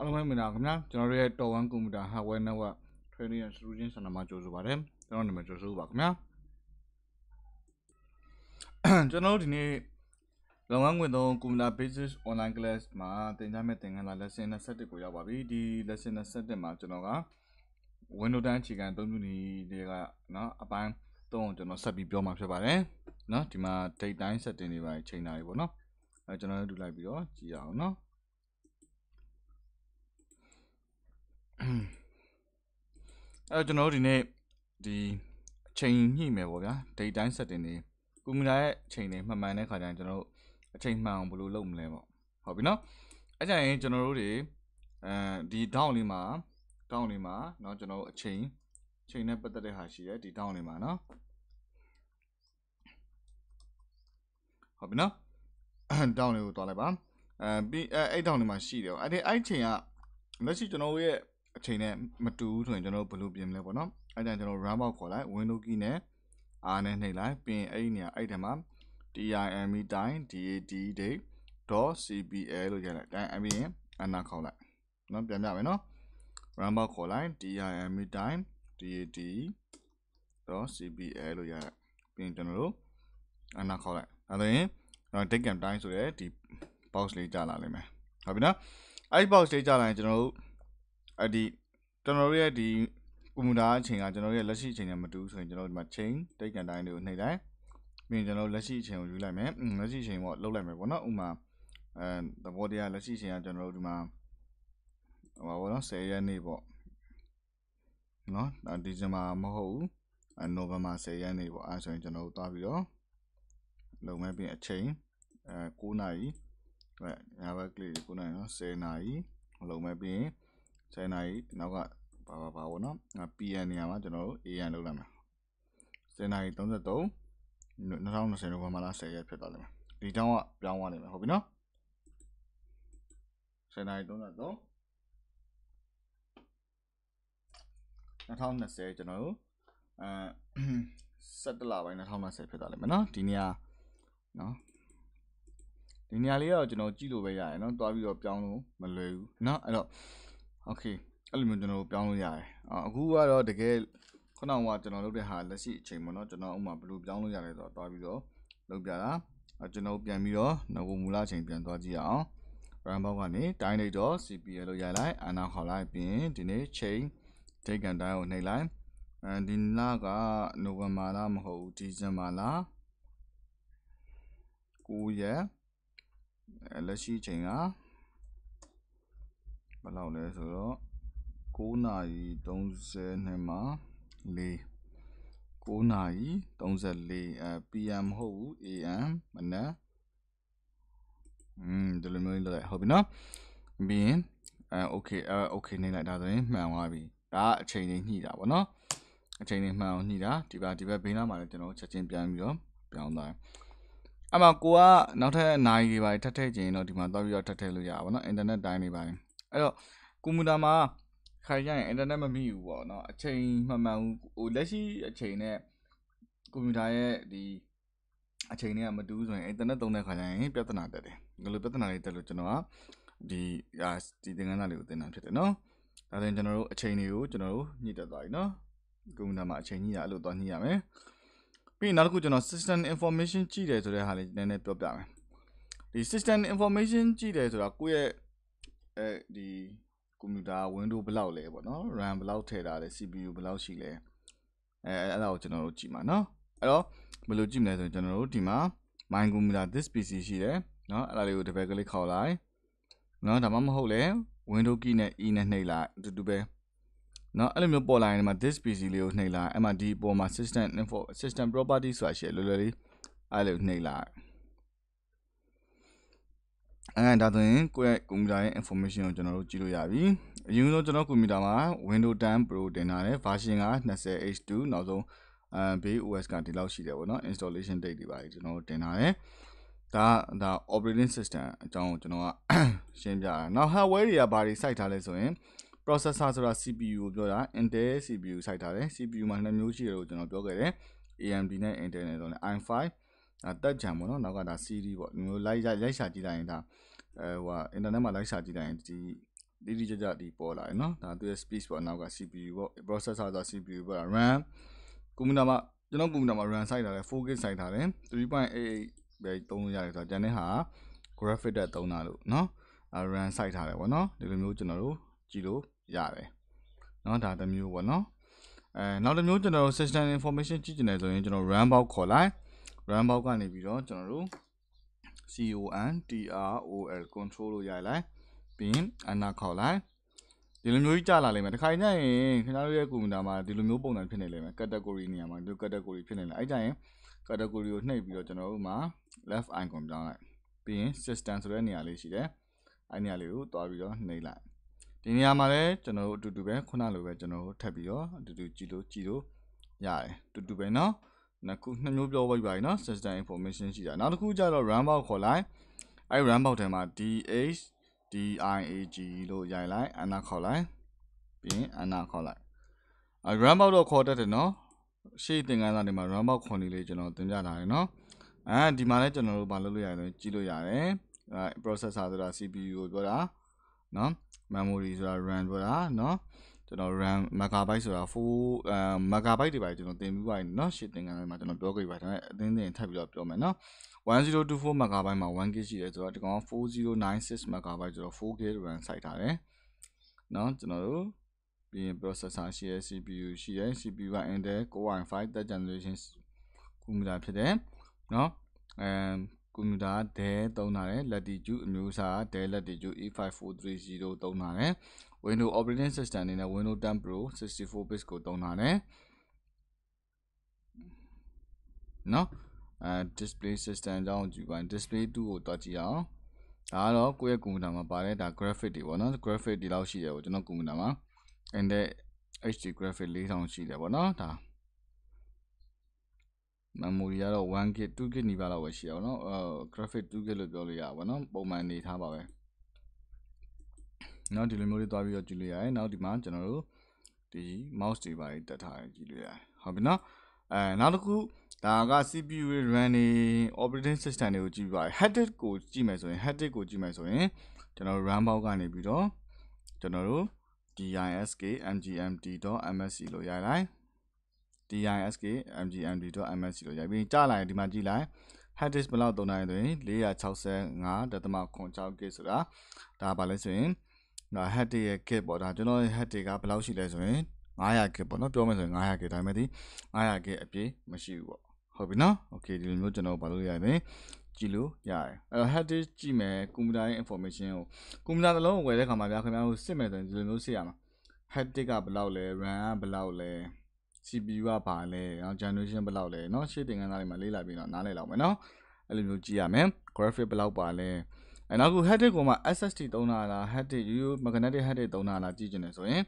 အားလုံးပဲမင်္ဂလာပါခင်ဗျာကျွန်တော်တို့ရဲ့တော်ဝမ်ကွန်ပျူတာ hardware network training and solution center မှာကြိုဆိုပါတယ်ကျွန်တော်နာမည်ကြိုဆိုပါခင်ဗျာကျွန်တော်တို့ဒီနေ့လုပ်ငန်းခွင်သုံး computer basis online class မှာသင်ကြားမယ့်သင်ခန်းစာ lesson 27ကိုရောက်ပါပြီဒီ lesson 27မှာကျွန်တော်က window တန်းအခြေခံအသုံးပြုနေတွေကเนาะအပိုင်း၃ကိုကျွန်တော်ဆက်ပြီးပြောမှာဖြစ်ပါတယ်เนาะဒီမှာ date time setting တွေပါချိန်တာတွေပေါ့เนาะအဲကျွန်တော်တို့လိုက်ပြီးတော့ကြည့်ရအောင်เนาะအဲ့တော့ကျွန်တော်တို့ဒီနေ့ဒီအချိန်ညှိမယ်ပေါ့ဗျာ date time setting တွေကွန်ပျူတာရဲ့အချိန်တွေမှန်မှန်တဲ့ခါကျရင်ကျွန်တော်တို့အချိန်မှန်အောင်ဘယ်လိုလုပ်မလဲပေါ့ဟုတ်ပြီနော်အဲ့ကြရင်ကျွန်တော်တို့တွေအဲဒီ down လေးမှာ down လေးမှာเนาะကျွန်တော်တို့အချိန်ချိန်နဲ့ပတ်သက်တဲ့ဟာရှိတယ်ဒီ down လေးမှာเนาะဟုတ်ပြီနော် down လေးကိုတွားလိုက်ပါအဲပြီးအဲအဲ့ down လေးမှာရှိတယ်အဲ့ဒီအဲ့ချိန်ကလက်ရှိကျွန်တော်ရဲ့အချိန်နဲ့မတူဘူးဆိုရင်ကျွန်တော်တို့ဘယ်လိုပြင်မလဲပေါ့နော်အဲ့ဒါကျွန်တော် RAM out ခေါ်လိုက် window key နဲ့ R နဲ့နှိပ်လိုက်ပြီးရင်အဲ့ဒီနေရာအဲ့ထဲမှာ TIME time DAT date .cbl လို့ရလိုက်တိုင်းအပြင်အနာခေါ်လိုက်နော်ပြန်ပြမယ်နော် RAM out ခေါ်လိုက် TIME time DAT .cbl လို့ရလိုက်ပြီးရင်ကျွန်တော်တို့အနာခေါ်လိုက်ဒါဆိုရင်ကျွန်တော် date camp time ဆိုရဲဒီ box လေးကြာလာလိမ့်မယ်ဟုတ်ပြီနော်အဲ့ဒီ box လေးကြာလာရင်ကျွန်တော်တို့အဒီကျွန်တော်တို့ရဲ့ဒီကွန်ပျူတာအချိန်ကကျွန်တော်တို့ရဲ့လက်ရှိအချိန်နဲ့မတူဘူးဆိုရင်ကျွန်တော်ဒီမှာ chain တိတ်ကန်တိုင်းတွေကိုနှိပ်လိုက်ပြီးရင်ကျွန်တော်လက်ရှိအချိန်ကိုယူလိုက်မယ်လက်ရှိအချိန်ပေါ့လောက်လိုက်မယ်ပေါ့နော်ဥမာအဲသဘောတရားလက်ရှိအချိန်ကကျွန်တော်တို့ဒီမှာဟိုပါပေါ့နော်10ရက်နေ့ပေါ့နော်ဒီဇင်ဘာမဟုတ်ဘူးအဲနိုဝင်ဘာ10ရက်နေ့ပေါ့အဲဆိုရင်ကျွန်တော်တို့သွားပြီးတော့လုံမဲ့ပြီးအချိန်အဲ9နာရီဟဲ့ငါးဘက်ကလေး9နာရီနော်10နာရီလုံမဲ့ပြီးရင်ချိုင်းနာကြီးနောက်ကဘာဘာဘာပေါ့နော် PN နေရာမှာကျွန်တော်တို့ AN လောက်လာမယ်စနေရီ33 2020နိုဝင်ဘာလ10ရက်ဖြစ်သွားလိမ့်မယ်ဒီတောင်းကပြောင်းသွားလိမ့်မယ်ဟုတ်ပြီနော်စနေရီ33 2020ကျွန်တော်တို့အဲ17လပိုင်း2020ဖြစ်သွားလိမ့်မယ်နော်ဒီနေရာနော်ဒီနေရာလေးတော့ကျွန်တော်ကြည့်လို့ပဲရတယ်နော်တွားပြီးတော့ပြောင်းလို့မလွယ်ဘူးနော်အဲ့တော့โอเคအဲ့လိုမျိုးကျွန်တော်တို့ပြောင်းလို့ရတယ်အခုကတော့တကယ်ခုနကကျွန်တော်လုပ်တဲ့ဟာလက်ရှိအချိန်ပေါ့နော်ကျွန်တော်ဥမာဘယ်လိုပြောင်းလို့ရတယ်ဆိုတော့တွားပြီးတော့လုပ်ပြတာကျွန်တော်ပြန်ပြီးတော့နဂိုမူလအချိန်ပြန်သွားကြည့်ရအောင် RAM ဘောက်ကနေတိုင်းလိုက်တော့ CPU လို့ရိုက်လိုက်အနာခေါ်လိုက်ပြီးဒီနေ့ chain ဒိတ်ကန်တိုင်းကိုနှိပ်လိုက်အဲဒီလကနိုဝင်ဘာလမဟုတ်ဘူးဒီဇင်ဘာလ9ရက်လက်ရှိအချိန်ကဘယ်လောက်လဲဆိုတော့9နာရီ30နဲ့မှ4 9နာရီ34အဲ PM မဟုတ်ဘူး AM မနက်อืมဒီလိုမျိုးလိုက်ဟုတ်ပြီနော်ပြီးရင်အဲโอเคအဲโอเคနေလိုက်ဒါဆိုရင်မှန်သွားပြီဒါအချိန်လေးညှိတာပေါ့နော်အချိန်လေးမှန်အောင်ညှိတာဒီပါဒီဘက်ဘေးနားမှာလည်းကျွန်တော်ချက်ချင်းပြန်ပြီးတော့ပြောင်းသွားတယ်အမှကိုကနောက်ထပ်နိုင်တွေပါထပ်ထည့်ခြင်းတော့ဒီမှာသွားပြီးတော့ထပ်ထည့်လို့ရပါဘောနော်အင်တာနက်တိုင်းတွေပါအဲ့တော့ကွန်ပျူတာမှာခိုင်ကြရင်အင်တာနက်မမိဘူးပေါ့နော်အချိန်မှန်မှန်ဟိုလက်ရှိအချိန်နဲ့ကွန်ပျူတာရဲ့ဒီအချိန်တွေကမတူဆိုရင်အင်တာနက်သုံးတဲ့ခါကျရင် ပြဿနာတက်တယ်ငါလိုပြဿနာတွေတက်လို့ကျွန်တော်ကဒီဟာဒီသင်ခန်းစာတွေကိုသင်တာဖြစ်တယ်နော်ဒါဆိုရင်ကျွန်တော်တို့အချိန်တွေကိုကျွန်တော်တို့ညှိတက်သွားပြီနော်ကွန်ပျူတာမှာအချိန်ညှိတာအဲ့လိုသွားညှိရမယ်ပြီးရင်နောက်တစ်ခုကျွန်တော် system information ကြည့်တယ်ဆိုတဲ့ဟာလေးနည်းနည်းပြောပြမယ်ဒီ system information ကြည့်တယ်ဆိုတာကိုယ့်ရဲ့အဲဒီကွန်ပျူတာ window ဘယ်လောက်လဲပေါ့နော် RAM ဘယ်လောက်ထည့်ထားလဲ CPU ဘယ်လောက်ရှိလဲအဲအဲ့ဒါကိုကျွန်တော်တို့ကြည့်မှာเนาะအဲ့တော့ဘယ်လိုကြည့်မလဲဆိုရင်ကျွန်တော်တို့ဒီမှာ my computer this pc ရှိတယ်เนาะအဲ့ဒါလေးကို double click ခေါက်လိုက်เนาะဒါမှမဟုတ်လဲ window key နဲ့ e နဲ့နှိပ်လိုက်အတူတူပဲเนาะအဲ့လိုမျိုးပေါ်လာရင်ဒီမှာ this pc လေးကိုနှိပ်လိုက်အဲ့မှာဒီအပေါ်မှာ system info system property ဆိုတာရှိတယ်လွယ်လွယ်လေးအဲ့လိုနှိပ်လိုက်အဲဒါဆိုရင်ကိုယ့်ရဲ့ကွန်ပျူတာရဲ့ information ကိုကျွန်တော်တို့ကြည့်လို့ရပြီအရင်ဆုံးကျွန်တော်ကွန်ပျူတာမှာ Windows 10 Pro တင်ထားတယ် version က 20H2 နောက်ဆုံးအဲ BOS ကဒီလောက်ရှိတယ်ပေါ့နော် installation date တွေပါကျွန်တော်တို့တင်ထားတယ်ဒါဒါ operating system အကြောင်းကိုကျွန်တော်ကရှင်းပြတာနောက် hardware တွေကဘာတွေစိုက်ထားလဲဆိုရင် processor ဆိုတာ CPU ကိုပြောတာ Intel CPU စိုက်ထားတယ် CPU မှာနှစ်မျိုးရှိတယ်လို့ကျွန်တော်ပြောခဲ့တယ် AMD နဲ့ Intel နဲ့ဆိုတော့ i5 တက်ချံပေါ့နော်နောက်ကဒါ CD ပေါ့ဒီလိုလိုက်ရိုက်ရှာကြည့်လိုက်ရင်ဒါအဲဟိုဟာအင်တာနက်မှာလိုက်ရှာကြည့်လိုက်ရင်ဒီတိတိကျကျဒီပေါ်လာတယ်နော်ဒါသူရဲ့ space ပေါ့နောက်က CPU ပေါ့ processor ဆိုတာ CPU ပေါ့ RAM ကွန်ပျူတာမှာကျွန်တော်ကွန်ပျူတာမှာ RAM စိုက်ထားတယ် 4GB စိုက်ထားတယ်3.88ပဲသုံးလို့ရတယ်ဆိုတော့ကျန်တဲ့ဟာ graphic တက်သုံးတာလို့နော် RAM စိုက်ထားတယ်ပေါ့နော်ဒီလိုမျိုးကျွန်တော်တို့ကြည့်လို့ရတယ်နော်ဒါတစ်မျိုးပေါ့နော်အဲနောက်တစ်မျိုးကျွန်တော်တို့ system information ကြည့်ကျင်တယ်ဆိုရင်ကျွန်တော် RAM box ခေါ်လိုက် RAM box ကနေပြီးတော့ကျွန်တော်တို့ CON TROL control လို့ရလိုက် ပြီးရင်အနာခေါက်လိုက်ဒီလိုမျိုးကြီးကြာလာလိမ့်မယ်တစ်ခါညရင်ခင်ဗျားတို့ရဲ့ကွန်ပျူတာမှာဒီလိုမျိုးပုံစံဖြစ်နေလိမ့်မယ် category နေရာမှာဒီ category ဖြစ်နေလိမ့်အဲ့ကြရင် category ကိုနှိပ်ပြီးတော့ကျွန်တော်တို့မှာ left icon ပြောင်းလိုက်ပြီးရင် system ဆိုတဲ့နေရာလေးရှိတယ်အဲ့နေရာလေးကိုတွားပြီးတော့နှိပ်လိုက်ဒီနေရာမှာလည်းကျွန်တော်တို့အတူတူပဲခုနလိုပဲကျွန်တော်တို့ထပ်ပြီးတော့အတူတူကြည့်လို့ကြည့်လို့ရတယ်တူတူပဲเนาะနှစ်ခုနှစ်မျိုးပြောဝိုက်ပါပြီနော် system information ရှိတာနောက်တစ်ခုကျတော့ RAM box ခေါ်လိုက်အဲ RAM box ထဲမှာ DH DIAG လို့ရိုင်လိုက်အနာခေါ်လိုက်ပြီးရင်အနာခေါ်လိုက်အဲ RAM box တော့ခေါ်တတ်တယ်နော်ရှေ့သင်ခန်းစာတွေမှာ RAM box ခေါ်နေလေကျွန်တော်သင်ပြထားတယ်နော်အဲဒီမှာလည်းကျွန်တော်တို့ဘာလုပ်လို့ရလဲကြည့်လို့ရတယ်အဲ processor ဆိုတာ CPU ကိုပြောတာနော် memory ဆိုတာ RAM ပြောတာနော်ကျွန်တော် RAM megabyte ဆိုတာ4 megabyte တွေပါကျွန်တော်တင်ပြီးပါရင်เนาะရှင်းသင်ခန်းလေးမှာကျွန်တော်ပြောခဲ့ပါဒါပေမဲ့အသင်းသင်ထပ်ပြီးတော့ပြောမယ်เนาะ1024 megabyte မှာ 1GB ရှိတယ်ဆိုတော့ဒီကောင်က4096 megabyte ဆိုတော့ 4K RAM စိုက်ထားတယ်เนาะကျွန်တော်တို့ပြီးရင် processor ရှိရယ် CPU ရှိရယ် CPU က Intel Core i5 third generation ကွန်ပျူတာဖြစ်တယ်เนาะအဲကွန်ပျူတာဒဲသုံးထားတယ် Latitude အမျိုးအစားဒဲ Latitude E5430 သုံးထားတယ် Windows operating system အနေနဲ့ Windows 10 Pro 64 bit ကိုသုံးထားတယ်။နော်အဲ display system အကြောင်းကြည့်ပါ display 2ကိုတွားကြည့်အောင်။ဒါကတော့ကိုယ့်ရဲ့ကွန်ပျူတာမှာပါတဲ့ဒါ graphic တွေပေါ့နော် graphic ဒီလောက်ရှိတယ်ပေါ့ကျွန်တော်ကွန်ပျူတာမှာ Intel HD graphic 4000ရှိတယ်ပေါ့နော်ဒါ memory ကတော့ 1GB 2GB နီးပါးလောက်ပဲရှိရပါတော့အဲ graphic 2GB လို့ပြောလို့ရပါတော့ပုံမှန်နေထားပါပဲ။နော်ဒီလိုမျိုးလေးသွားပြီးတော့ကြည့်လို့ရတယ်နောက်ဒီမှာကျွန်တော်တို့ဒီ mouse တွေပါတက်ထားကြည့်လို့ရတယ်ဟုတ်ပြီနော်အဲနောက်တစ်ခုဒါက CPU RAM နေ operating system တွေကိုကြည့်ပါတယ် headed ကိုကြည့်မယ်ဆိုရင် headed ကိုကြည့်မယ်ဆိုရင်ကျွန်တော် RAM ဘောက်ကနေပြီးတော့ကျွန်တော်တို့ disk mgmt.msc လို့ရိုက်လိုက် disk mgmt.msc လို့ရိုက်ပြီးကြလိုက်ဒီမှာကြည့်လိုက် hard disk ဘလောက်သုံးနိုင်လဲဆိုရင်465.86 GB ဆိုတာဒါပါလဲဆိုရင်နော် head ရဲ့ kit ပေါ့ဒါကျွန်တော်ရဲ့ head ကဘယ်လောက်ရှိလဲဆိုရင်900 kit ပေါ့နော်ပြောမယ်ဆိုရင်900 kit ဒါပေမဲ့ဒီ900 kit အပြည့်မရှိဘူးပေါ့ဟုတ်ပြီနော် okay ဒီလိုမျိုးကျွန်တော်ဘာလို့ရလဲကြည့်လို့ရတယ်အဲ့တော့ head ကြည့်မယ်ကွန်ပျူတာရဲ့ information ကိုကွန်ပျူတာတစ်လုံးကိုဝယ်တဲ့ခါမှာဗျာခင်ဗျားတို့စစ်မယ်ဆိုရင်ဒီလိုမျိုးစစ်ရမှာ head ကဘယ်လောက်လဲ ram ကဘယ်လောက်လဲ CPU ကဘာလဲနော် generation ဘယ်လောက်လဲနော်ရှေ့တင်ခန်းသားတွေမှာလေ့လာပြီးတော့နားလည်လောက်မယ်နော်အဲ့လိုမျိုးကြည့်ရမယ် graphic ဘယ်လောက်ပါလဲအဲနောက်ခု headache ကိုမှ SST သုံးတာလား headache ရိုးရိုး magnetic headache သုံးတာလားကြည့်ကျင်တယ်ဆိုရင်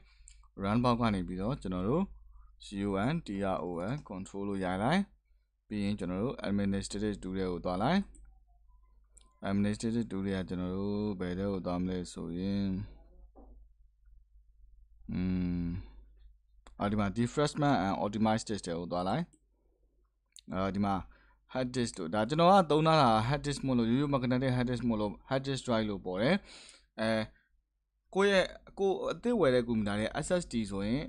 run box ကနေပြီးတော့ကျွန်တော်တို့ CON TRON control လို့ရလိုက်ပြီးရင်ကျွန်တော်တို့ administrative တူတွေကိုသွားလိုက် administrative တူတွေကကျွန်တော်တို့ဘယ်တဲ့ကိုသွားမလဲဆိုရင်อืมအော်ဒီမှာ defreshment and optimize test တွေကိုသွားလိုက်အော်ဒီမှာ hard disk တို့ဒါကျွန်တော်ကသုံးထားတာ hard disk မို့လို့ရိုးရိုး magnetic hard disk မို့လို့ hard disk drive လို့ပေါ်တယ်အဲကိုယ့်ရဲ့ကိုအသစ်ဝယ်တဲ့ကွန်ပျူတာရဲ့ SSD ဆိုရင်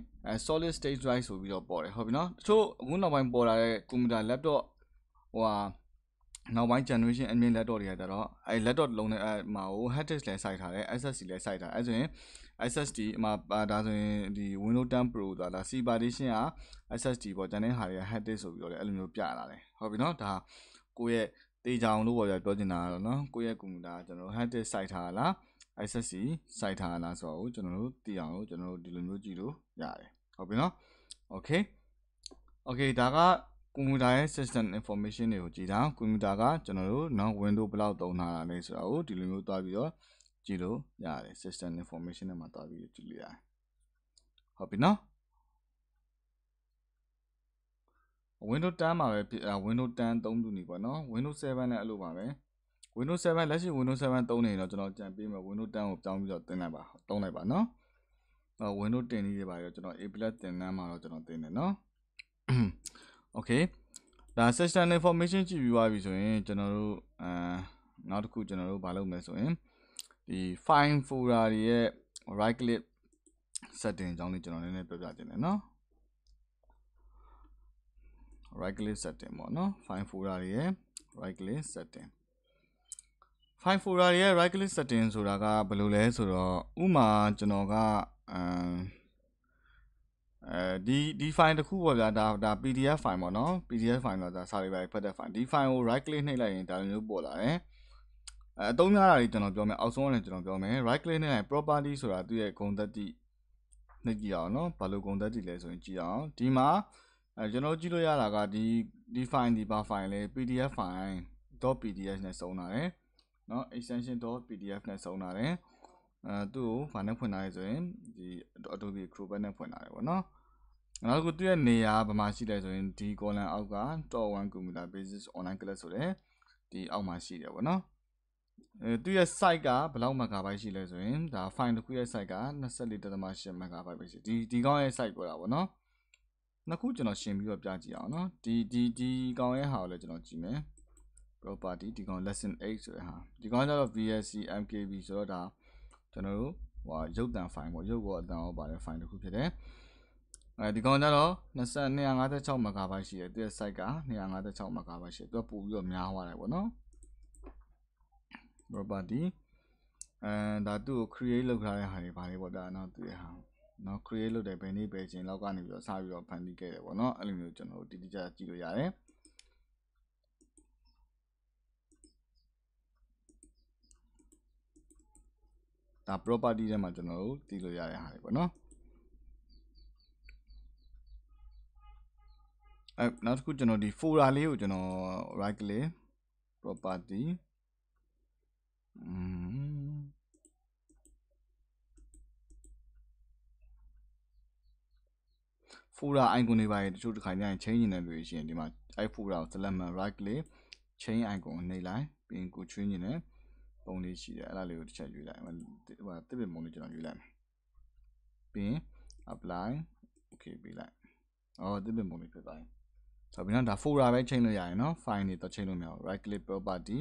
solid state drive ဆိုပြီးတော့ပေါ်တယ်ဟုတ်ပြီနော်တချို့အခုနောက်ပိုင်းပေါ်လာတဲ့ကွန်ပျူတာ laptop ဟိုဟာနောက်ပိုင်း generation အမြင့် laptop တွေကကြတော့အဲ laptop လုံးနဲ့အဲမှာဟို hard disk လည်းစိုက်ထားတယ် SSD လည်းစိုက်ထားအဲဆိုရင် SSD အမှဒါဆိုရင်ဒီ Windows 10 Pro ဆိုတာဒါ C partition က SSD ပေါ့ကျန်တဲ့ဟာတွေက hard disk ဆိုပြီးတော့လည်းအဲ့လိုမျိုးပြလာတယ်ဟုတ်ပြီနော်ဒါကိုယ့်ရဲ့တေချောင်လို့ပေါ့ဗျာပြောချင်တာကတော့နော်ကိုယ့်ရဲ့ကွန်ပျူတာကျွန်တော်တို့ hard disk စိုက်ထားလား SSD စိုက်ထားလားဆိုတော့ကျွန်တော်တို့သိအောင်ကျွန်တော်တို့ဒီလိုမျိုးကြည့်လို့ရတယ်ဟုတ်ပြီနော် okay okay ဒါကကွန်ပျူတာရဲ့ system information တွေကိုကြည့်တာကွန်ပျူတာကကျွန်တော်တို့နော် window ဘယ်လောက်သုံးထားတာလဲဆိုတာကိုဒီလိုမျိုးသွားပြီးတော့ကြည့်လို့ရတယ် system information နဲ့မှာတွားပြီးကြည့်လို့ရတယ်ဟုတ်ပြီနော် Windows 10မှာပဲ Windows 10သုံးတူနေပေါ့နော် Windows 7နဲ့အဲ့လိုပါပဲ Windows 7လက်ရှိ Windows 7သုံးနေတော့ကျွန်တော်ကြံပေးမယ် Windows 10ကိုပြောင်းပြီးတော့တင်လိုက်ပါသုံးလိုက်ပါနော်အဲ Windows 10လေးတွေပါတော့ကျွန်တော် A+ တင်နှမ်းမှာတော့ကျွန်တော်တင်တယ်နော် Okay ဒါ system information ကြည့်ပြီးသွားပြီဆိုရင် ကျွန်တော်တို့အဲနောက်တစ်ခုကျွန်တော်တို့မလုပ်မယ်ဆိုရင်ဒီ file folder တွေရဲ့ right click setting အကြောင်းလေးကျွန်တော်နည်းနည်းပြောပြခြင်းတယ်နော် right click setting ပေါ့နော် file folder တွေရဲ့ right click setting file folder တွေရဲ့ right click setting ဆိုတာကဘယ်လိုလဲဆိုတော့ဥမာကျွန်တော်ကအမ်အဲဒီဒီ file တစ်ခုပေါ့ဗျာဒါဒါ PDF file ပေါ့နော် PDF file တော့ဒါစာရိပ်ပိုင်းဖတ်တဲ့ file ဒီ file ကို right click နှိပ်လိုက်ရင်ဒါမျိုးပေါ်လာတယ်အသုံးများတာတွေကျွန်တော်ပြောမယ်အောက်ဆုံးကလည်းကျွန်တော်ပြောမယ် right click နဲ့ property ဆိုတာသူ့ရဲ့ဂုဏ်သတ္တိနှစ်ကြည့်အောင်နော်ဘာလို့ဂုဏ်သတ္တိလဲဆိုရင် ကြည့်အောင်ဒီမှာအဲကျွန်တော်ကြည့်လို့ရတာကဒီဒီ file ဒီဘာ file လဲ PDF file .pdf နဲ့စုံတာတယ်နော် extension .pdf နဲ့စုံတာတယ်အဲသူ့ကိုဘာနဲ့ဖွင့်ထားလဲဆိုရင်ဒီ Adobe Acrobat နဲ့ဖွင့်ထားတယ်ပေါ့နော်နောက်တစ်ခုသူ့ရဲ့နေရာဘာမှာရှိလဲဆိုရင်ဒီ column အောက်က top 1 computer basis online class ဆိုတဲ့ဒီအောက်မှာရှိတယ်ပေါ့နော်သူရဲ့ site ကဘယ်လောက် megabyte ရှိလဲဆိုရင်ဒါ file တစ်ခုရဲ့ site က24.8 megabyte ပဲရှိဒီဒီကောင်ရဲ့ site ပြောတာပေါ့နော်နှစ်ခုကျွန်တော်ရှင်းပြီးတော့ပြကြည့်အောင်နော်ဒီဒီဒီကောင်ရဲ့ဟာကိုလည်းကျွန်တော်ကြည့်မယ် property ဒီကောင် lesson 8ဆိုတဲ့ဟာဒီကောင်ကျတော့ VSC MKB ဆိုတော့ဒါကျွန်တော်တို့ဟိုရုပ်တံ file ပေါ့ရုပ်ပေါ်အတံရောပါတဲ့ file တစ်ခုဖြစ်တယ်အဲဒီကောင်ကျတော့2256 MB ရှိတယ်သူရဲ့ site က256 MB ရှိတယ်သူကပို့ပြီးတော့များသွားတယ်ပေါ့နော် property အဲဒါသူ့ကို create လုပ်ထားတဲ့ဟာတွေဘာတွေပေါ့ဗျာနော်သူရဲ့ဟာနော် create လုပ်တယ်ဘယ်နေ့ပဲချင်းလောက်ကနေပြီးတော့စပြီးတော့ဖန်တီးခဲ့တယ်ပေါ့နော်အဲ့လိုမျိုးကျွန်တော်တို့တိတိကျကျကြည့်လို့ရတယ်ဒါ property ထဲမှာကျွန်တော်တို့တည်လို့ရတဲ့ဟာတွေပေါ့နော်အဲနောက်တစ်ခုကျွန်တော်ဒီ folder လေးကိုကျွန်တော် right click property folder icon တွေပါတချို့တစ်ခါညရင် change နေတယ်လို့ရှိရင်ဒီမှာအဲ့ folder ကို select မှ right click change icon ကိုနှိပ်လိုက်ပြီးရင်ကိုချွေးနေတယ်ပုံလေးရှိတယ်အဲ့ဒါလေးကိုတစ်ချက်ယူလိုက်ဟိုဟာတစ်ပင်ပုံလေးကျွန်တော်ယူလိုက်မယ်ပြီးရင် apply okay ပြီးလိုက်အော်တစ်ပင်ပုံလေးဖြစ်သွားပြီဆိုပြီးတော့ဒါ folder ပဲ change လို့ရရင်နော် file တွေတော့ change လို့မရဘူး right click property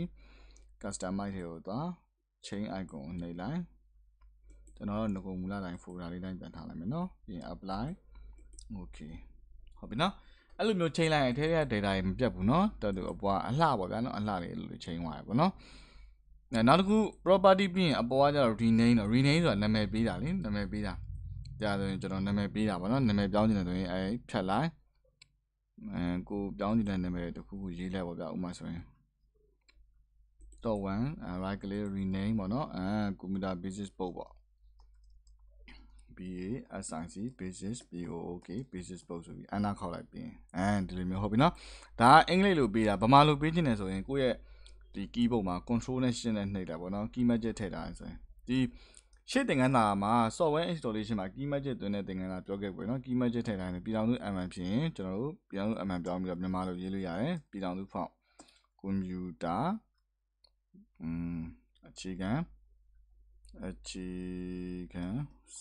customize တွေကိုသွား chain icon ကိုနှိပ်လိုက်ကျွန်တော်တို့ငကုံမူလတိုင်း folder လေးတိုင်းပြန်ထားလိုက်မယ်နော်ပြီးရင် apply okay ဟုတ်ပြီနော်အဲ့လိုမျိုးချိန်လိုက်ရင်ထဲထဲ data တွေမပြတ်ဘူးเนาะတော်တူအပွားအလှပေါ့ဗျာเนาะအလှတွေအဲ့လိုချိန်သွားတယ်ပေါ့เนาะနောက်တစ်ခု property ပြီးရင်အပေါ်ကကျတော့ rename တော့ rename ဆိုတာနာမည်ပေးတာလေနာမည်ပေးတာကြာဆိုရင်ကျွန်တော်နာမည်ပေးတာပေါ့နော်နာမည်ပြောင်းချင်တယ်ဆိုရင်အဲဖြတ်လိုက်အဲကိုပြောင်းချင်တဲ့နာမည်တစ်ခုခုရေးလိုက်ပေါ့ဗျာဥပမာဆိုရင် dot one right click rename ပေါ့နော်အဲ computer basis ပို့ပေါ့ BASIC basis BOOK basis ပို့ဆိုပြီးအနာခေါက်လိုက်ပြီးအဲဒီလိုမျိုးဟုတ်ပြီနော်ဒါကအင်္ဂလိပ်လိုပေးတာဗမာလိုပေးခြင်းနဲ့ဆိုရင်ကိုယ့်ရဲ့ဒီ keyboard မှာ control နဲ့ shift နဲ့နှိပ်တာပေါ့နော် key magic ထည့်တာဆိုရင်ဒီရှေ့သင်ခန်းစာမှာ software installation မှာ key magic သွင်းတဲ့သင်ခန်းစာပြောခဲ့ပြီเนาะ key magic ထည့်တိုင်းပြည်တော်စု MN ဖြစ်ရင်ကျွန်တော်တို့ပြည်တော်စု MN ပြောင်းပြီးတော့မြန်မာလိုရေးလို့ရတယ်ပြည်တော်စုဖောင့် computer อืมအခြေခံအခြေခံ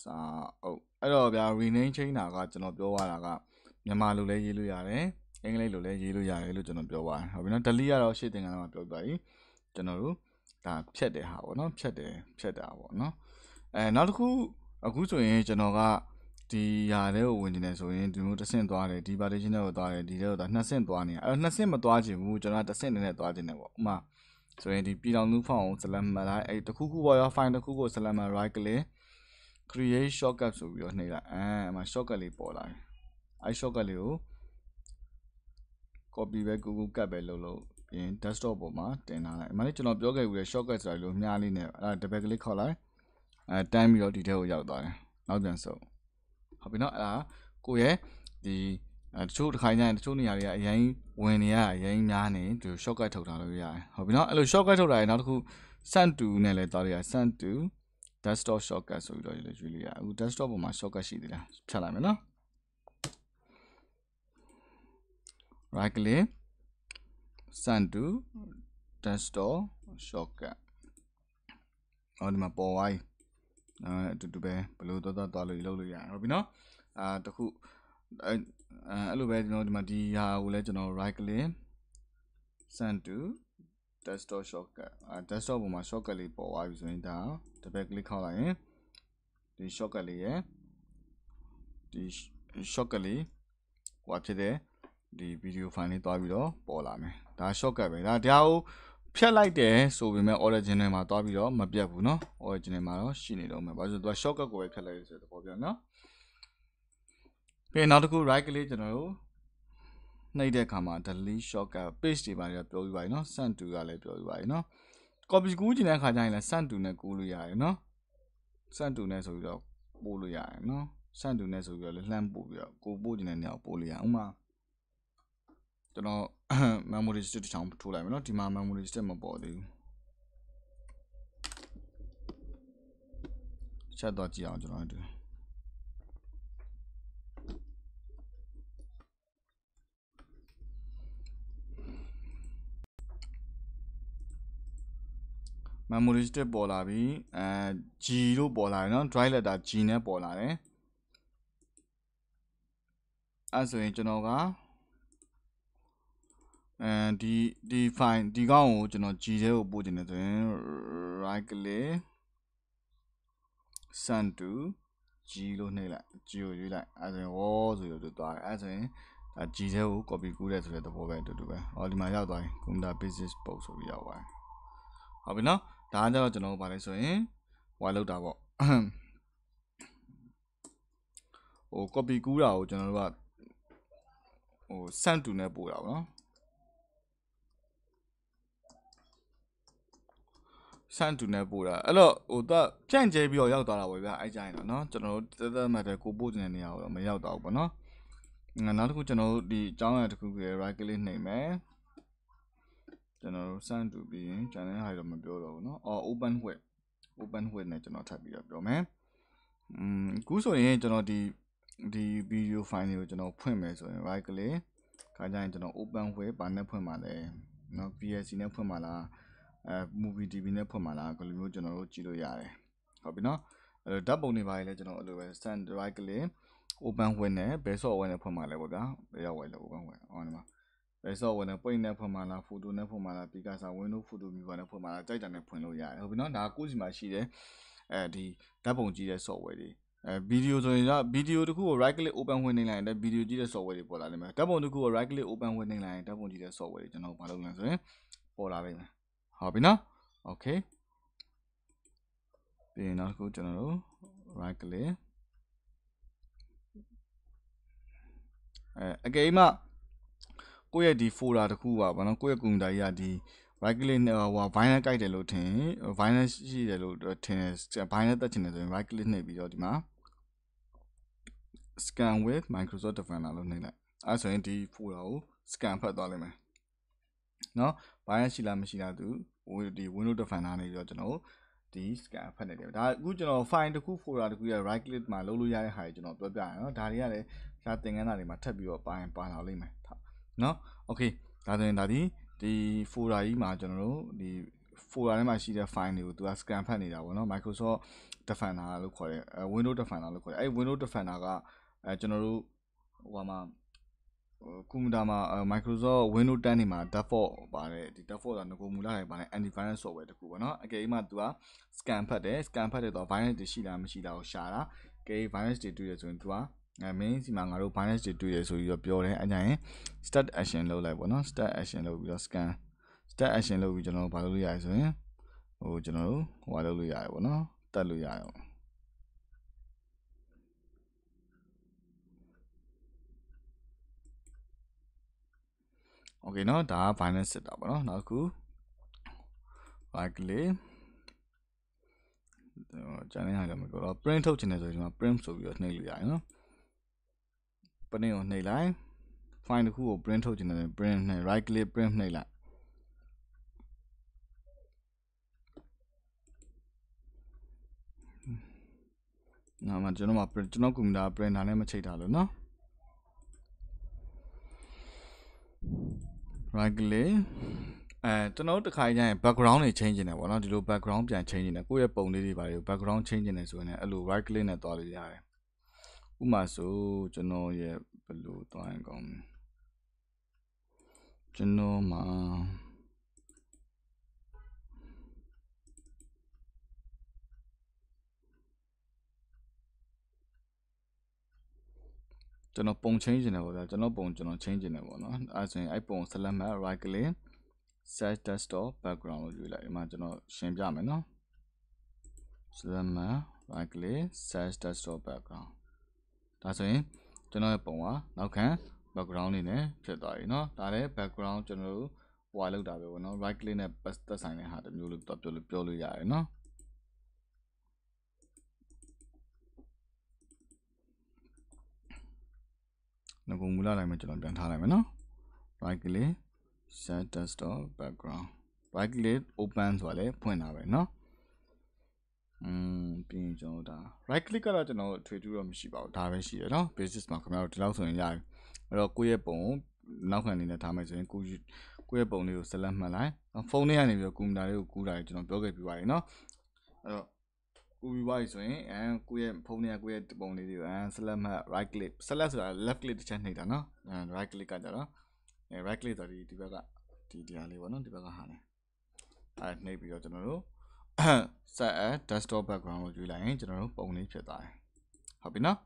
စာအုပ်အဲ့တော့ဗျာ rename ချိန်တာကကျွန်တော်ပြောရတာကမြန်မာလိုလည်းရေးလို့ရတယ်အင်္ဂလိပ်လိုလည်းရေးလို့ရတယ်လို့ကျွန်တော်ပြောပါတယ်ဟုတ်ပြီနော် delete ကတော့ရှေ့သင်္ကန်းမှာပြောပြပြီကျွန်တော်တို့ဒါဖြတ်တယ်ဟာပေါ့နော်ဖြတ်တယ်ဖြတ်တာပေါ့နော်အဲနောက်တစ်ခု အခုဆိုရင်ကျွန်တော်ကဒီရာတဲ့ကိုဝင်နေတယ်ဆိုရင်ဒီမျိုးတစ်ဆင့်သွားတယ်ဒီ partition တွေကိုသွားတယ်ဒီတွေကိုသွားနှစ်ဆင့်သွားနေအဲ့တော့နှစ်ဆင့်မသွားချင်ဘူးကျွန်တော်ကတစ်ဆင့်နဲ့သွားချင်တယ်ပေါ့ဥမာဆိုရင်ဒီပြည်တော် new font ကို select မှတ်လိုက်အဲ့တခုခုပေါ်ရော file တခုကို select မှတ် right click create shortcut ဆိုပြီးတော့နှိပ်လိုက်အဲအမှ shortcut လေးပေါ်လာတယ်အဲ့ shortcut လေးကို copy ပဲ Google ကတ်ပဲလုပ်လို့ပြင် desktop ပေါ်မှာတင်လာလိုက်အမှလည်းကျွန်တော်ပြောခဲ့ပြီးတဲ့ shortcut ဆိုတာလို့မြားလေးနဲ့အဲ့ဒါ double click ခေါ်လိုက်အဲတိုင်းပြီးတော့ဒီထဲကိုရောက်သွားတယ်နောက်ပြန်ဆုပ်ဟုတ်ပြီနော်အဲ့ဒါကိုယ့်ရဲ့ဒီအဲတချို့တစ်ခါကျရင်တချို့နေရာတွေကအရင်ဝင်နေရအရင်များနေသူ shortcut ထုတ်ထားလို့ရတယ်ဟုတ်ပြီနော်အဲ့လို shortcut ထုတ်တာရင်နောက်တစ်ခု send to နဲ့လည်းသွားလို့ရ send to desktop shortcut ဆိုပြီးတော့ရွေးလို့ရအခု desktop ပေါ်မှာ shortcut ရှိသေးလားဖြတ်လိုက်မယ်နော် right click send to desktop shortcut အော်ဒီမှာပေါ်သွားပြီအဲအတူတူပဲဘယ်လိုသွားသွားသွားလို့လုပ်လို့ရတယ်ဟုတ်ပြီနော်အာတခုအဲ့လိုပဲကျွန်တော်ဒီမှာဒီဟာကိုလည်းကျွန်တော် right click send to desktop shortcut အဲ desktop ပေါ်မှာ shortcut လေးပေါ်သွားပြီဆိုရင်ဒါတစ်ဘက် click ခေါက်လိုက်ရင်ဒီ shortcut လေးရဲ့ဒီ shortcut လေးဟိုဖြစ်တဲ့ဒီ video file လေးတွားပြီးတော့ပေါ်လာမယ်ဒါ shortcut ပဲဒါတရားကိုဖြတ်လိုက်တယ်ဆိုပေမဲ့ original မှာတွားပြီးတော့မပြတ်ဘူးเนาะ original မှာတော့ရှိနေတော့မယ်ဘာလို့လဲဆိုတော့ shortcut ကိုပဲဖြတ်လိုက်ရဆိုတဲ့သဘောပြောเนาะပြီးနောက်တစ်ခု right ကလေးကျွန်တော်တို့နှိပ်တဲ့အခါမှာ delete shortcut page တွေပါတွေပြောပြပါရနော် send to ကလည်းပြောပြပါရနော် copy ကူးကျင်တဲ့အခါကျရင်လည်း send to နဲ့ကူးလို့ရတယ်နော် send to နဲ့ဆိုပြီးတော့ပို့လို့ရတယ်နော် send to နဲ့ဆိုပြီးတော့လှမ်းပို့ပြီးတော့ကိုပို့ကျင်တဲ့နေရာကိုပို့လို့ရဥမာကျွန်တော် memory stick တစ်ချောင်းထိုးလိုက်မယ်နော်ဒီမှာ memory stick မပေါ်သေးဘူးချက်တော့ကြည့်အောင်ကျွန်တော်တို့ memory strip ပေါ်လာပြီအဲ G လို့ပေါ်လာတယ်เนาะ dry letter G နဲ့ပေါ်လာတယ်အဲဆိုရင်ကျွန်တော်ကအဲဒီဒီ file ဒီကောင်ကိုကျွန်တော် G ထဲကိုပို့ခြင်းနဲ့ဆိုရင် right click send to G လို့နှိပ်လိုက် G ကိုရွေးလိုက်အဲဆိုရင် wow ဆိုပြီးတော့သွားတယ်အဲဆိုရင်ဒါ G ထဲကို copy ကူးတယ်ဆိုတဲ့သဘောပဲအတူတူပဲဟောဒီမှာရောက်သွားရင် computer business book ဆိုပြီးရောက်သွားတယ်ဟုတ်ပြီနော်ဒါကြတော့ကျွန်တော်တို့ဗာလဲဆိုရင်ဟိုလောက်တာပေါ့ဟို copy ကူးတာကိုကျွန်တော်တို့ကဟို send to နဲ့ပို့တာပေါ့နော် send to နဲ့ပို့တာအဲ့တော့ဟိုသူကပြန့်ကျဲပြီးတော့ရောက်သွားတာပေါ့ဗျာအဲ့ကြရင်တော့နော်ကျွန်တော်တို့သက်သက်မှတ်တယ်ကိုပို့တဲ့နေရာကိုတော့မရောက်တော့ဘူးပေါ့နော်နောက်တစ်ခုကျွန်တော်တို့ဒီအကြောင်းအရာတစ်ခုကို right click နှိပ်မယ်ကျွန်တော်တို့စမ်းတူပြီးရင်ဂျန်တဲ့ဟာတော့မပြောတော့ဘူးเนาะအော် open web open web နဲ့ကျွန်တော်ထပ်ပြီးတော့ပြောမယ်อืมအခုဆိုရင်ကျွန်တော်ဒီဒီ video file တွေကိုကျွန်တော်ဖွင့်မယ်ဆိုရင် right click ခါကြရင်ကျွန်တော် open web ဘာနဲ့ဖွင့်မှာလဲเนาะ VLC နဲ့ဖွင့်မှာလားအဲ movie TV နဲ့ဖွင့်မှာလားဘယ်လိုမျိုးကျွန်တော်တို့ကြည့်လို့ရတယ်ဟုတ်ပြီเนาะအဲဓာတ်ပုံတွေဘာလဲကျွန်တော်အဲ့လိုပဲ stand right click open web နဲ့ base software နဲ့ဖွင့်မှာလဲပေါ့ဗျာဘယ်ရောက်ဝယ်လဲ open web ဟောဒီမှာပဲဆော့ဝင်နေပိတ်နဲ့ဖွင့်မှလားဖိုတိုနဲ့ဖွင့်မှလားပီကာဆာ Windows ဖိုတိုမျိုးပါနဲ့ဖွင့်မှလားကြိုက်တာနဲ့ဖွင့်လို့ရတယ်ဟုတ်ပြီနော်ဒါကိုယ့်စီမှာရှိတဲ့အဲဒီဓာတ်ပုံကြီးတဲ့ software တွေအဲဗီဒီယိုဆိုရင်ကဗီဒီယိုတစ်ခုကို right click open ဝင်နေလိုက်ရင်ဗီဒီယိုကြီးတဲ့ software တွေပေါ်လာလိမ့်မယ်ဓာတ်ပုံတစ်ခုကို right click open ဝင်နေလိုက်ရင်ဓာတ်ပုံကြီးတဲ့ software တွေကျွန်တော်မလုပ်နိုင်ဆိုရင်ပေါ်လာလိမ့်မယ်ဟုတ်ပြီနော် okay ပြီးရင်နောက်တစ်ခုကျွန်တော်တို့ right click အဲအကယ်၍မှကိုယ့်ရဲ့ဒီ folder တစ်ခုပါဗောနော်ကိုယ့်ရဲ့ computer ကြီးကဒီ right click နဲ့ဟို vinyl ကိုက်တယ်လို့ထင် vinyl ရှိတယ်လို့ထင် vinyl တက်ချင်တယ်ဆိုရင် right click နှိပ်ပြီးတော့ဒီမှာ scan with microsoft defender လို့နှိပ်လိုက်အဲဆိုရင်ဒီ folder ကို scan ဖတ်သွားလိမ့်မယ်နော် vinyl ရှိလားမရှိလားသူဒီ window defender နေပြီးတော့ကျွန်တော်ဒီ scan ဖတ်နေတယ်ဒါအခုကျွန်တော် file တစ်ခု folder တစ်ခုရဲ့ right click မှာလုပ်လို့ရတဲ့ဟာကြီးကျွန်တော်ပြောပြရအောင်နော်ဒါတွေကလည်းဒါသင်ခန်းစာတွေမှာထပ်ပြီးတော့ပါရင်ပါလာလိမ့်မယ်နော် okay ဒါဆိုရင်ဒါဒီဒီ folder ကြီးမှာကျွန်တော်တို့ဒီ folder ထဲမှာရှိတဲ့ file တွေကိုသူက scan ဖတ်နေတာပေါ့နော် Microsoft Defender လို့ခေါ်တယ်အဲ Windows Defender လို့ခေါ်တယ်အဲ Windows Defender ကအဲကျွန်တော်တို့ဟိုမှာကွန်ပျူတာမှာ Microsoft Windows 10တွေမှာ default ပါတယ်ဒီ default ဆိုတာငကိုမူလတိုင်းပါတယ် antivirus software တခုပေါ့နော်အကယ်၍မှ तू က scan ဖတ်တယ် scan ဖတ်တဲ့တော့ virus တွေရှိလားမရှိလားကိုရှာတာအကယ် virus တွေတွေ့ရဆိုရင် तू ကအဲ main စီမှာငါတို့ binance တွေတွေ့ရဆိုပြီးတော့ပြောတယ်အညာရင် start action လုပ်လိုက်ပေါ့နော် start action လုပ်ပြီးတော့ scan start action လုပ်ပြီးကျွန်တော်တို့ဘာလုပ်လို့ရလဲဆိုရင်ဟိုကျွန်တော်တို့ဟိုဘာလုပ်လို့ရလဲပေါ့နော်တက်လို့ရတယ်โอเคเนาะဒါက binance စစ်တာပေါ့เนาะနောက်တစ်ခု right click ကျွန်တော်ကျန်တဲ့ဟာလည်းမပြောတော့ print ထုတ်ချင်တယ်ဆိုရင်ဒီမှာ print ဆိုပြီးတော့နှိပ်လို့ရတယ်เนาะပရင့်ကိုနှိပ်လိုက် file တစ်ခုကို print ထုတ်ချင်တယ် print နဲ့ right click print နှိပ်လိုက်နော်မကျွန်တော်မှာကျွန်တော်ကွန်ပျူတာ printer နဲ့မချိတ်တာလို့နော် right click အဲကျွန်တော်တို့တစ်ခါကျရင် background တွေ change နေတယ်ပေါ့နော်ဒီလို background ပြန် change နေတယ်ကိုယ့်ရဲ့ပုံလေးတွေပါတွေကို background change နေတယ်ဆိုရင်လည်းအဲ့လို right click နဲ့တွားလို့ရတယ်ဥမာဆိုကျွန်တော်ရဲ့ဘယ်လိုသွားရင်ကောင်းလဲကျွန်တော်မှာကျွန်တော်ပုံချင်းကျင်တယ်ပေါ့ဗျာကျွန်တော်ပုံကျွန်တော်ချင်းကျင်တယ်ပေါ့နော်အဲဆိုရင်အဲ့ပုံဆက်လက်မှတ် right click set desktop background လို့ယူလိုက်ဒီမှာကျွန်တော်ရှင်းပြမယ်နော်ဆက်လက်မှတ် right click set desktop background ဒါဆိုရင်ကျွန်တော်ရဲ့ပုံကနောက်ခံ background လေးနဲ့ဖြစ်သွားပြီเนาะဒါလည်း background ကျွန်တော်တို့ဟွာလောက်တာပဲပေါ့เนาะ right click နဲ့ paste သက်ဆိုင်တဲ့ဟာတစ်မျိုးလို့ပြောလို့ပြောလို့ရတယ်เนาะငကုံမူလတိုင်းမှာကျွန်တော်ပြန်ထားလိုက်မယ်เนาะ right click set desktop background right click open ဆိုတာလည်းဖွင့်တာပဲเนาะอืมပြီးရင်ကျွန်တော်ဒါ right click ကတော့ကျွန်တော်ထွေထူးတော့မရှိပါဘူးဒါပဲရှိရနော် basis မှာခင်ဗျားတို့ဒီလောက်ဆိုရင်ရတယ်အဲ့တော့ကိုယ့်ရဲ့ပုံကိုနောက်ခံနေနဲ့ထားမယ်ဆိုရင်ကိုကိုယ့်ရဲ့ပုံလေးကိုဆက်လက်မှတ်လိုက်ဖုန်းထဲကနေပြီးတော့ကွန်ပျူတာလေးကိုကူးတာလေးကျွန်တော်ပြောခဲ့ပြပါတယ်နော်အဲ့တော့ကူပြီးပါပြီဆိုရင်အဲကိုယ့်ရဲ့ဖုန်းထဲကကိုယ့်ရဲ့ပုံလေးတွေကိုအဲ select မှ right click select ဆိုတာ left click တစ်ချက်နှိပ်တာနော်အဲ right click ကကြတော့အဲ right click ဆိုတာဒီဒီဘက်ကဒီဒီဟာလေးပေါ့နော်ဒီဘက်ကဟာလေးအဲနှိပ်ပြီးတော့ကျွန်တော်တို့ set as desktop background ကိုကြွေးလိုက်ရင်ကျွန်တော်တို့ပုံလေးဖြစ်သွားတယ်ဟုတ်ပြီနော်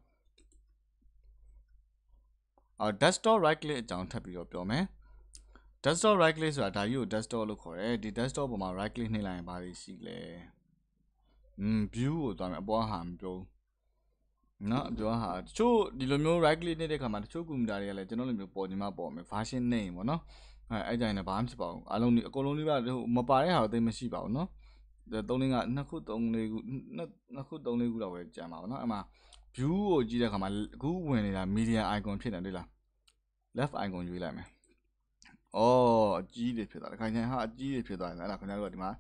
အော် desktop right click အကြောင်းထပ်ပြီးတော့ပြောမယ် desktop right click ဆိုတာဒါကြီးကို desktop လို့ခေါ်တယ်ဒီ desktop ပေါ်မှာ right click နှိပ်လိုက်ရင်ဘာတွေရှိလဲอืม view ကိုသွားမယ်အပေါ်ဟာမပြောနော်ပြောဟာတချို့ဒီလိုမျိုး right click နှိပ်တဲ့ခါမှာတချို့ကွန်ပျူတာတွေကလည်းကျွန်တော်လိုမျိုးပေါ်နေမှာပေါ်မယ် version name ပေါ့နော်အဲအဲ့ကြိုင်လည်းဘာမှမဖြစ်ပါဘူးအလုံးဒီအကုန်လုံးဒီကမပါတဲ့ဟာတော့သိမရှိပါဘူးနော်3လင်းက2ခု3 4ခု2ခု3 4ခုတော့ပဲကြံပါဘောเนาะအဲ့မှာ view ကိုကြည့်တဲ့အခါမှာအခုဝင်နေတာ media icon ဖြစ်နေတွေ့လား left icon ယူလိုက်မယ်။အော်အကြီးတွေဖြစ်သွားတယ်။ခိုင်ခိုင်ဟာအကြီးတွေဖြစ်သွားတယ်။အဲ့ဒါခင်ဗျားတို့ကဒီမှာ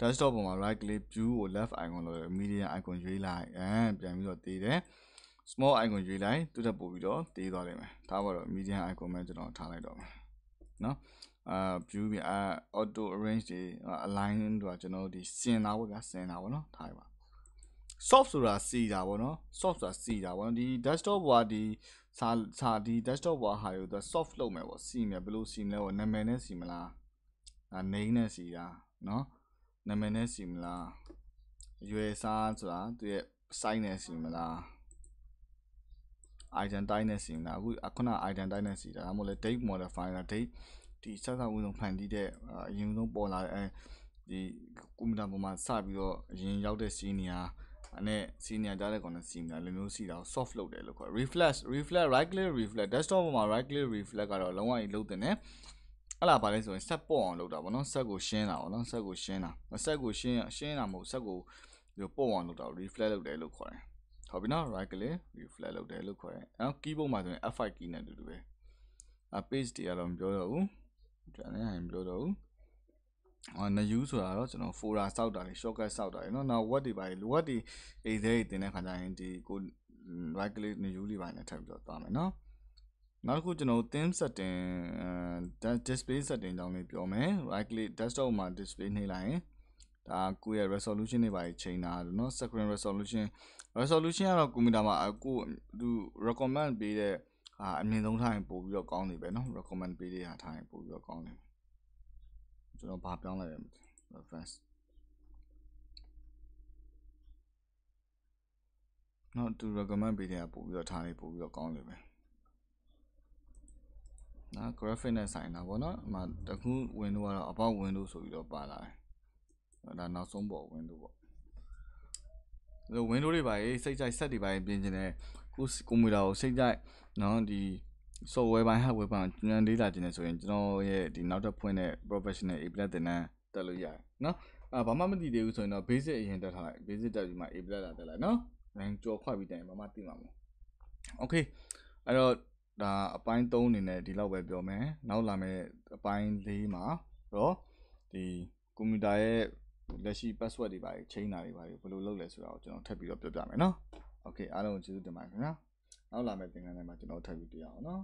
desktop ပေါ်မှာ right click view ကို left icon လို့ media icon ရွေးလိုက်အဲပြန်ပြီးတော့တည်တယ်။ small icon ရွေးလိုက်သူတက်ပို့ပြီးတော့တည်သွားလိမ့်မယ်။ဒါပါတော့ media icon မှာကျွန်တော်ထားလိုက်တော့မယ်။နော်။အာ view ပြအာ auto arrange တွေ align တို့ကကျွန်တော်တို့ဒီစင်တာပေါ့ဗျာစင်တာပေါ့နော်ထားရပါ soft ဆိုတာစီတာပေါ့နော် soft ဆိုတာစီတာပေါ့နော်ဒီ desktop ဘာဒီစာစာဒီ desktop ဘာဟာယူသူ soft လုပ်မယ်ပေါ့စီမယ်ဘယ်လိုစီမလဲပေါ့နာမည်နဲ့စီမလားအာ name နဲ့စီတာနော်နာမည်နဲ့စီမလားရွယ်စားဆိုတာသူရဲ့ size နဲ့စီမလား item type နဲ့စီမလားအခုခုန item type နဲ့စီတာဒါမှမဟုတ်လေ date modifier date ဒီစစဝင်ဆုံးဖန်တီးတဲ့အရင်ဆုံးပေါ်လာတဲ့အဲဒီကွန်ပျူတာပေါ်မှာစပြီးတော့အရင်ရောက်တဲ့ senior အဲ့ senior ကြားတဲ့ကောင်နဲ့ senior လိုမျိုးစီတာကို soft လုပ်တယ်လို့ခေါ် reflex reflex right click reflex desktop ပေါ်မှာ right click reflex ကတော့လုံးဝကြီးလုပ်တင်တယ်အဲ့လားဗာလဲဆိုရင် set ပေါ့အောင်လုပ်တာဗောနော် set ကိုရှင်းတာဗောနော် set ကိုရှင်းတာ set ကိုရှင်းရှင်းတာမဟုတ် set ကိုဒီပေါ့အောင်လုပ်တာ reflex လုပ်တယ်လို့ခေါ်တယ်ဟုတ်ပြီနော် right click reflex လုပ်တယ်လို့ခေါ်တယ်အဲ့ keyboard မှာဆိုရင် F5 key နဲ့အတူတူပဲအ page တွေကတော့မပြောတော့ဘူးကြံနေရင်ပြောတော့အော်နယူးဆိုတာတော့ကျွန်တော် folder စောက်တာလေ shortcut စောက်တာလေเนาะနောက် word တွေပါလေ word တွေအိသေးတွေတင်တဲ့ခါကျရင်ဒီကို right click နယူးတွေပါနဲ့ထပ်ပြီးတော့သွားမယ်เนาะနောက်တစ်ခုကျွန်တော် theme setting display setting ကြောင်းလေးပြောမယ် right click desktop မှာ display နှိပ်လိုက်ရင်ဒါကိုယ့်ရဲ့ resolution တွေပါချိန်တာเนาะ screen resolution resolution ကတော့ကွန်ပျူတာမှာကိုသူ recommend ပေးတဲ့အာအမြင့်ဆုံးထားရင်ပို့ပြီးတော့ကောင်းနေပဲเนาะ recommend ပေးတဲ့ဟာထားရင်ပို့ပြီးတော့ကောင်းနေကျွန်တော်ဘာပြောင်းလိုက်လဲ reference နော်သူ recommend ပေးတဲ့ကပို့ပြီးတော့ထားနေပို့ပြီးတော့ကောင်းနေပဲနော် graphic နဲ့ဆိုင်တာပေါ့နော်အမှတခု window ကတော့ about window ဆိုပြီးတော့ပါလာတယ်ဒါနောက်ဆုံးပေါ် window ပေါ့ဒီ window တွေပါရေးစိတ်ကြိုက် set တွေပါရေးပြင်ကျင်တဲ့ကိုကွန်ပျူတာကိုစိတ်ကြိုက်နော်ဒီ software ပိုင်း hardware ပိုင်းကျွန်တော်လေ့လာခြင်းနဲ့ဆိုရင်ကျွန်တော်ရဲ့ဒီနောက်ထပ်ဖွင့်တဲ့ professional A+ သင်တန်းတက်လို့ရတယ်နော်အာဘာမှမသိသေးဘူးဆိုရင်တော့ basic အရင်တက်ထားလိုက် basic တက်ပြီးမှ A+ လာတက်လိုက်နော် rank ကြော်ခွပြီးတိုင်ဘာမှသိမှာမဟုတ် Okay အဲ့တော့ဒါအပိုင်း3အနေနဲ့ဒီလောက်ပဲပြောမယ်နောက်လာမယ့်အပိုင်း4မှာတော့ဒီကွန်ပျူတာရဲ့လက်ရှိ password တွေပါချိန်တာတွေပါဘယ်လိုလုပ်လဲဆိုတာကိုကျွန်တော်ထပ်ပြီးတော့ပြောပြမယ်နော်โอเคအားလုံးကိုကျေးဇူးတင်ပါတယ်ခင်ဗျာနောက်လာမယ့်သင်ခန်းထဲမှာကျွန်တော်ထပ်ပြီးတွေ့ရအောင်နော်